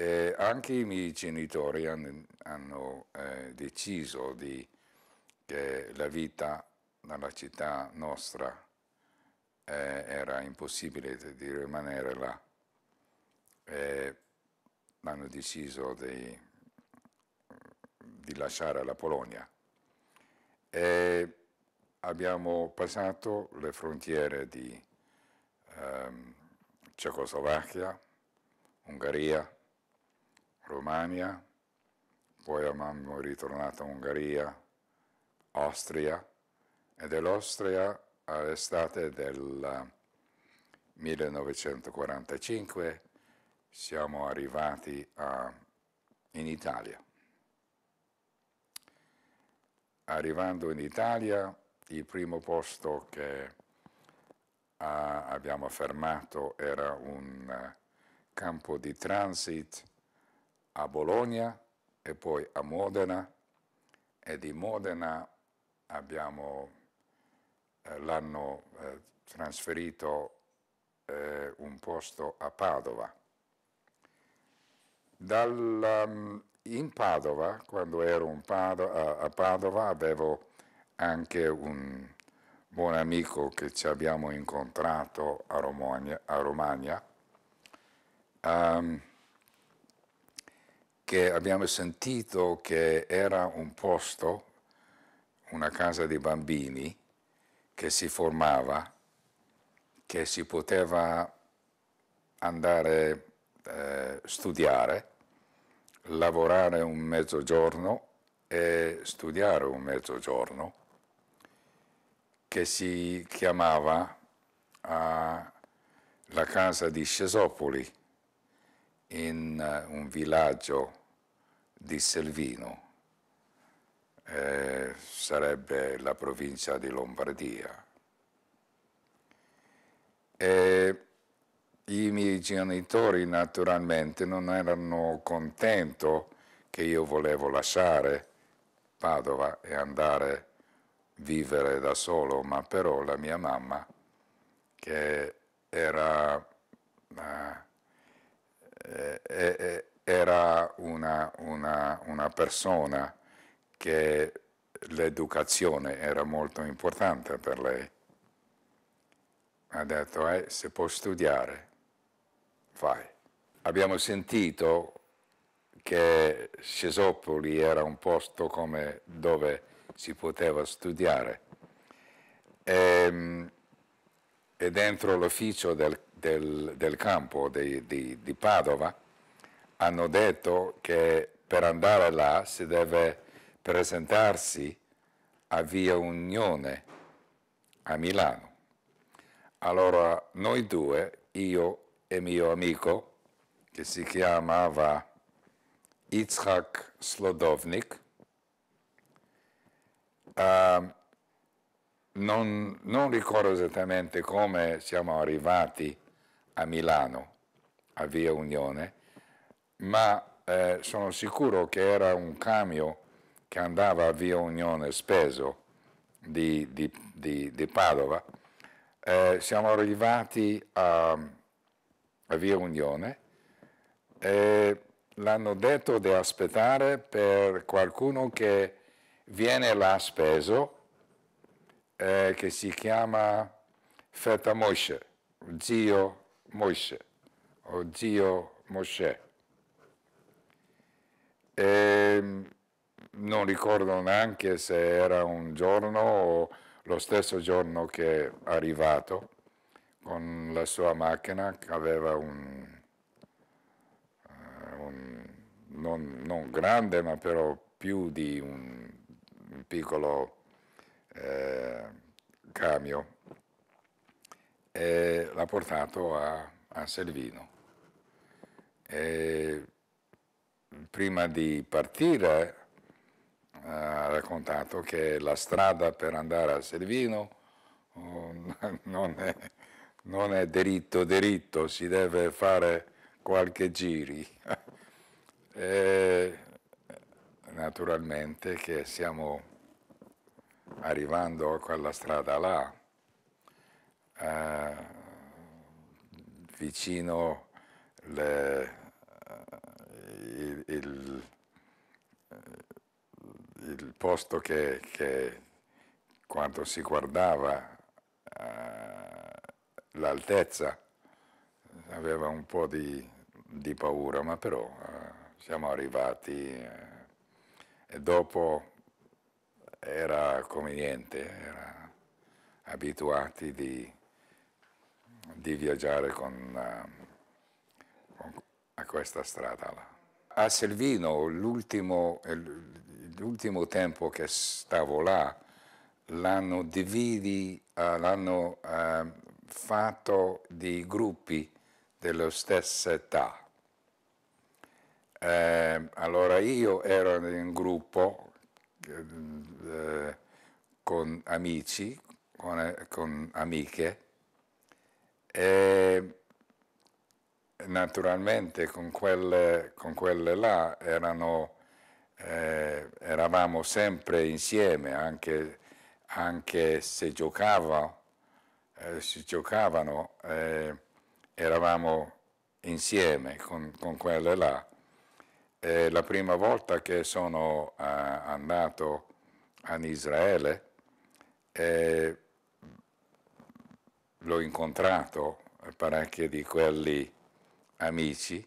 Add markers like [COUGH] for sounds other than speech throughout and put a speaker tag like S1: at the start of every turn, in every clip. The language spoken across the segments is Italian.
S1: Eh, anche i miei genitori han, hanno eh, deciso di, che la vita nella città nostra eh, era impossibile di rimanere là. Eh, hanno deciso di, di, lasciare la Polonia. E abbiamo passato le frontiere di ehm, Cecoslovacchia, Ungheria, Romagna, poi abbiamo ritornato in Ungheria, Austria e dell'Austria all'estate del 1945 siamo arrivati a, in Italia. Arrivando in Italia, il primo posto che a, ah, abbiamo fermato era un campo di transit a Bologna e poi a Modena e di Modena abbiamo eh, l'hanno eh, trasferito eh, un posto a Padova. Dal, um, in Padova, quando ero Pado, a, a, Padova, avevo anche un buon amico che ci abbiamo incontrato a Romagna, a Romagna um, che abbiamo sentito che era un posto, una casa di bambini, che si formava, che si poteva andare a eh, studiare, lavorare un mezzogiorno e studiare un mezzogiorno, che si chiamava eh, la casa di Scesopoli, in uh, un villaggio disse il vino, eh, sarebbe la provincia di Lombardia. E i miei genitori naturalmente non erano contenti che io volevo lasciare Padova e andare a vivere da solo, ma però la mia mamma, che era, eh, eh, eh era una, una, una persona che l'educazione era molto importante per lei. Ha detto, eh, se puoi studiare, fai. Abbiamo sentito che Scesopoli era un posto come dove si poteva studiare. E, ehm, e dentro l'ufficio del, del, del, campo di, di, di Padova hanno detto che per andare là si deve presentarsi a Via Unione a Milano. Allora noi due, io e mio amico, che si chiamava Itzhak Slodovnik, uh, non, non ricordo esattamente come siamo arrivati a Milano, a Via Unione, ma eh, sono sicuro che era un camion che andava via Unione Speso di, di, di, di Padova. Eh, siamo arrivati a, a via Unione e l'hanno detto di aspettare per qualcuno che viene là Speso, eh, che si chiama Feta Moshe, zio Moshe o zio Moshe. E ehm, non ricordo neanche se era un giorno o lo stesso giorno che è arrivato con la sua macchina che aveva un, eh, un non, non, grande ma però più di un, un piccolo eh, camion e l'ha portato a, a Selvino. E prima di partire eh, ha raccontato che la strada per andare a Servino oh, [LAUGHS] non è, non è diritto diritto, si deve fare qualche giri. [LAUGHS] E naturalmente che siamo arrivando a quella strada là, eh, vicino le posto che, che quando si guardava uh, l'altezza aveva un po' di, di paura, ma però uh, siamo arrivati uh, e dopo era come niente, era abituati di, di viaggiare con, con a questa strada là. A Selvino, l'ultimo, eh, l'ultimo tempo che stavo là, l'hanno dividi, eh, l'hanno ehm, fatto di gruppi della stessa età. Ehm, allora io ero in un gruppo eh, con amici, con, con amiche, e naturalmente con quelle, con quelle là erano, eh, eravamo sempre insieme, anche, anche se giocava, eh, si giocavano, eh, eravamo insieme con, con quelle là. E la prima volta che sono eh, andato in Israele, eh, l'ho incontrato parecchi di quelli amici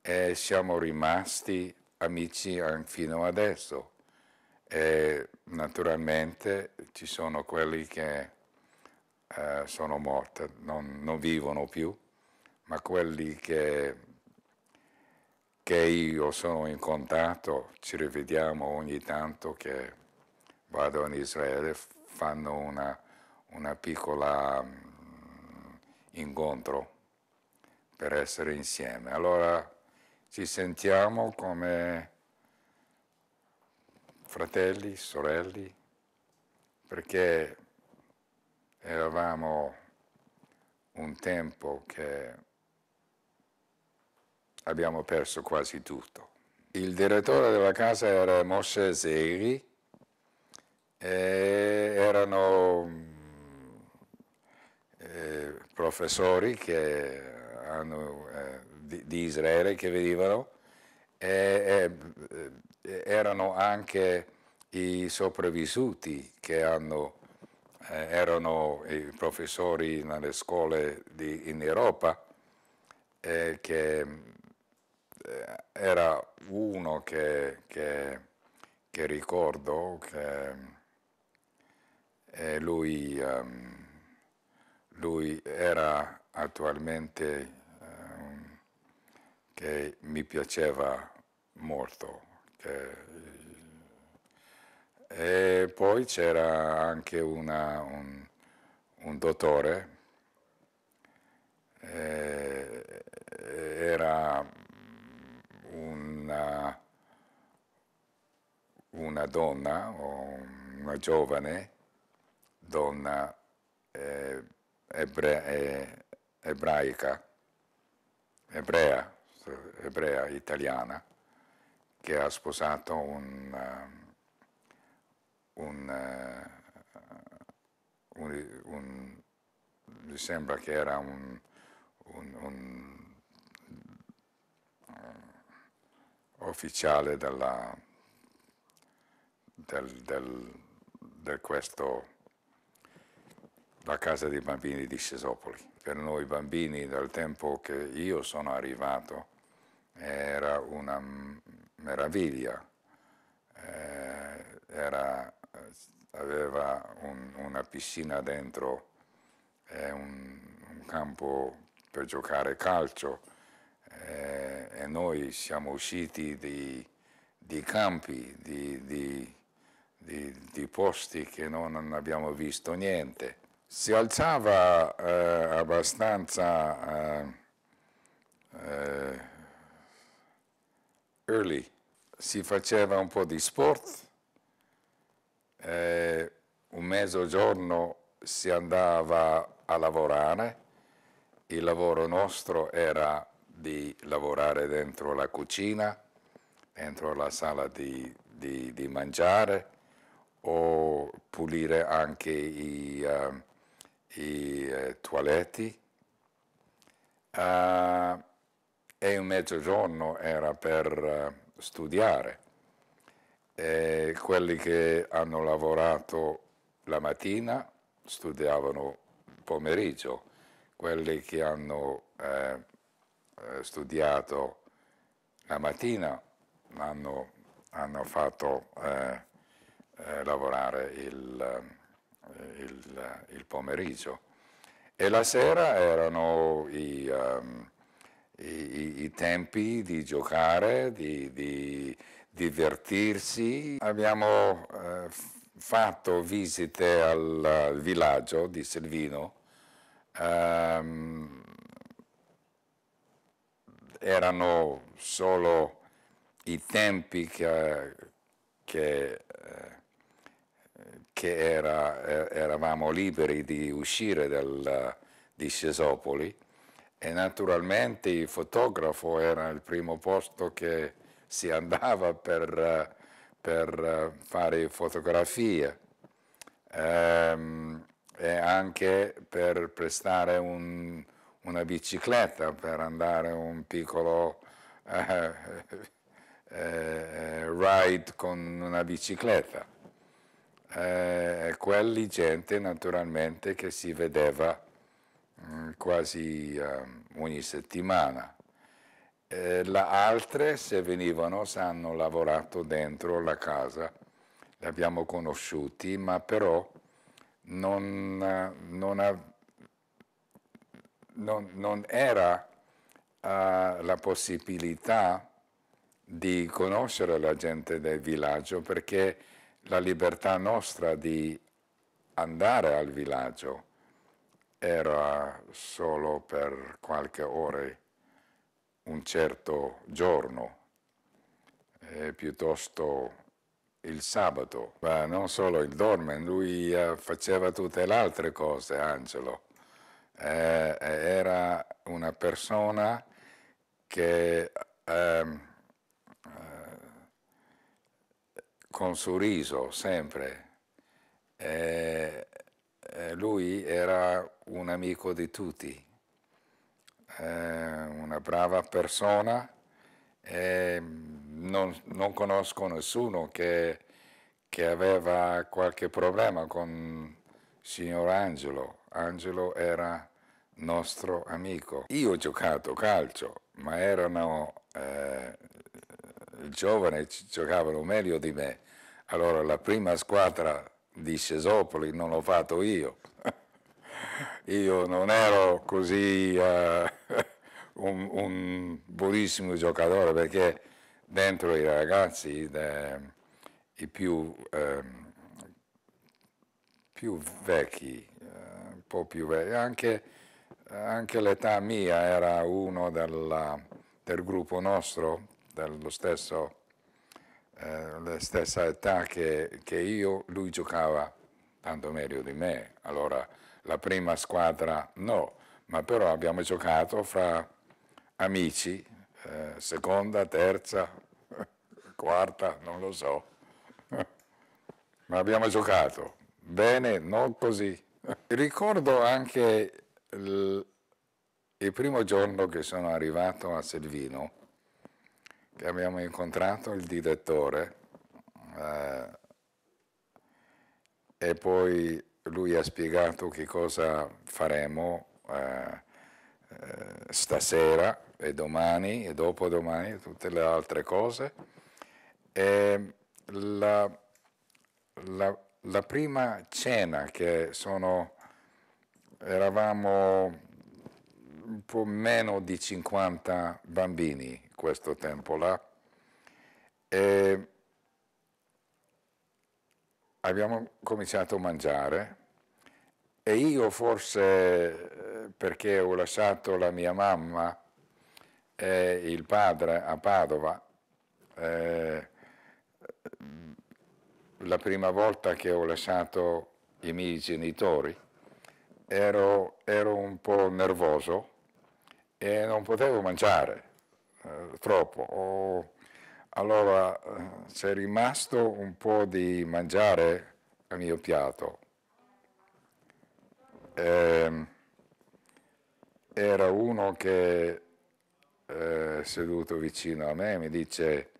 S1: e siamo rimasti amici fino adesso. E naturalmente ci sono quelli che eh, sono morti, non, non, vivono più, ma quelli che, che io sono in contatto, ci rivediamo ogni tanto che vado in Israele, fanno una, una piccola um, incontro per essere insieme. Allora ci sentiamo come fratelli, sorelli, perché eravamo un tempo che abbiamo perso quasi tutto. Il direttore della casa era Moshe Seghi e erano eh, professori che hanno, eh, di, di, Israele che venivano, e, e, eh, erano anche i sopravvissuti che hanno, eh, erano i professori nelle scuole di, in Europa, e eh, che eh, era uno che, che, che ricordo che lui, um, lui era attualmente che mi piaceva molto. Eh, e poi c'era anche una, un, un, dottore, e, eh, era una, una donna, una giovane donna eh, ebra, ebraica, ebrea ebrea italiana che ha sposato un, eh, un, eh, un, un mi sembra che era un, eh, ufficiale della, del, del, del questo la casa dei bambini di Scesopoli. Per noi bambini dal tempo che io sono arrivato era una meraviglia, eh, era, aveva un, una piscina dentro, eh, un, un, campo per giocare calcio eh, e noi siamo usciti di, di campi, di, di, di, posti che non, non abbiamo visto niente. Si alzava eh, abbastanza eh, eh, early, si faceva un po' di sport, eh, un mezzogiorno si andava a lavorare, il lavoro nostro era di lavorare dentro la cucina, dentro la sala di, di, di mangiare o pulire anche i, uh, i uh, eh, toiletti. Uh, ah, e un mezzogiorno era per eh, studiare. E quelli che hanno lavorato la mattina studiavano il pomeriggio, quelli che hanno eh, eh studiato la mattina hanno, hanno fatto eh, eh, lavorare il, eh, il, il, pomeriggio. E la sera erano i... Um, i, i tempi di giocare, di, di divertirsi. Abbiamo eh, fatto visite al, al, villaggio di Selvino. Um, erano solo i tempi che, che, eh, che era, eh, eravamo liberi di uscire dal, di Scesopoli e naturalmente il fotografo era il primo posto che si andava per, per fare fotografie ehm, e anche per prestare un, una bicicletta per andare un piccolo [LAUGHS] eh, eh, ride con una bicicletta. Eh, quelli gente naturalmente che si vedeva Mm, quasi ehm, ogni settimana. Eh, le altre, se venivano, hanno lavorato dentro la casa, li abbiamo conosciuti, ma però non, non, non, non era uh, la possibilità di conoscere la gente del villaggio perché la libertà nostra di andare al villaggio era solo per qualche ora, un certo giorno, piuttosto il sabato, ma non solo il Dorman, lui eh, faceva tutte le altre cose, Angelo. Eh, eh era una persona che eh, eh, con sorriso sempre lui era un amico di tutti, eh, una brava persona, eh, non, non, conosco nessuno che, che, aveva qualche problema con il signor Angelo. Angelo era nostro amico. Io ho giocato calcio, ma erano eh, giovani, giocavano meglio di me. Allora la prima squadra di Sesopoli, non l'ho fatto io. [LAUGHS] io non ero così eh, un, un, buonissimo giocatore perché dentro i ragazzi eh, i più, eh, più vecchi, eh, un po' più vecchi, anche, anche l'età mia era uno della, del gruppo nostro, dello stesso eh, la stessa età che, che, io, lui giocava tanto meglio di me. Allora la prima squadra no, ma però abbiamo giocato fra amici, eh, seconda, terza, [LAUGHS] quarta, non lo so. [LAUGHS] ma abbiamo giocato bene, non così. [LAUGHS] Ricordo anche il, il primo giorno che sono arrivato a Selvino abbiamo incontrato il direttore eh, e poi lui ha spiegato che cosa faremo eh, eh, stasera e domani e dopodomani tutte le altre cose. E la, la, la prima cena che sono, eravamo un po' meno di 50 bambini questo tempo là. E abbiamo cominciato a mangiare e io forse eh, perché ho lasciato la mia mamma e il padre a Padova, eh, la prima volta che ho lasciato i miei genitori ero, ero un po' nervoso e non potevo mangiare eh, troppo. O, allora eh, c'è rimasto un po' di mangiare al mio piatto. Eh, era uno che eh, seduto vicino a me mi dice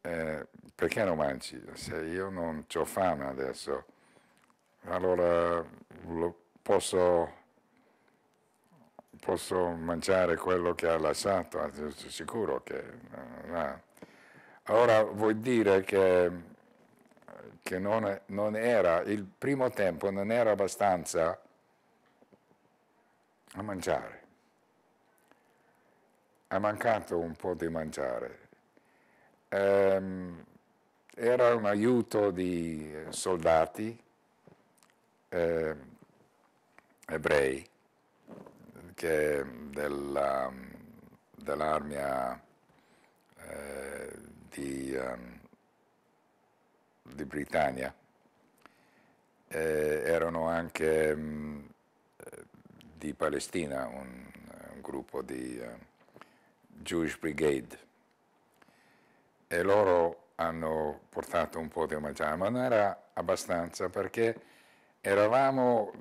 S1: eh, perché non mangi? Se io non ho fame adesso, allora lo posso posso mangiare quello che ha lasciato, sicuro che non Allora vuol dire che, che non, non era, il primo tempo non era abbastanza a mangiare. Ha mancato un po' di mangiare. Ehm, era un aiuto di soldati eh, ebrei anche della, dell'armia eh, di, um, di, Britannia, eh, erano anche mh, mm, eh, di Palestina un, un gruppo di uh, Jewish Brigade e loro hanno portato un po' di omaggiare, ma non era abbastanza perché eravamo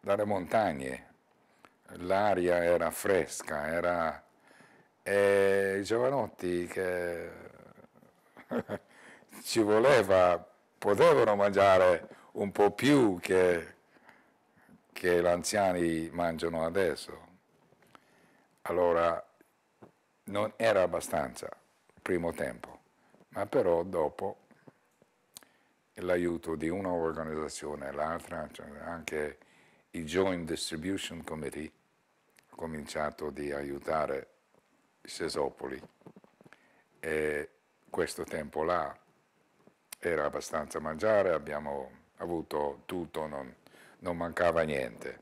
S1: dalle montagne, l'aria era fresca, era... E i giovanotti che [LAUGHS] ci voleva, potevano mangiare un po' più che, che gli anziani mangiano adesso. Allora non era abbastanza il primo tempo, ma però dopo l'aiuto di un'organizzazione e l'altra, cioè anche il Joint Distribution Committee ha cominciato di aiutare Sesopoli e questo tempo là era abbastanza mangiare, abbiamo avuto tutto, non, non mancava niente.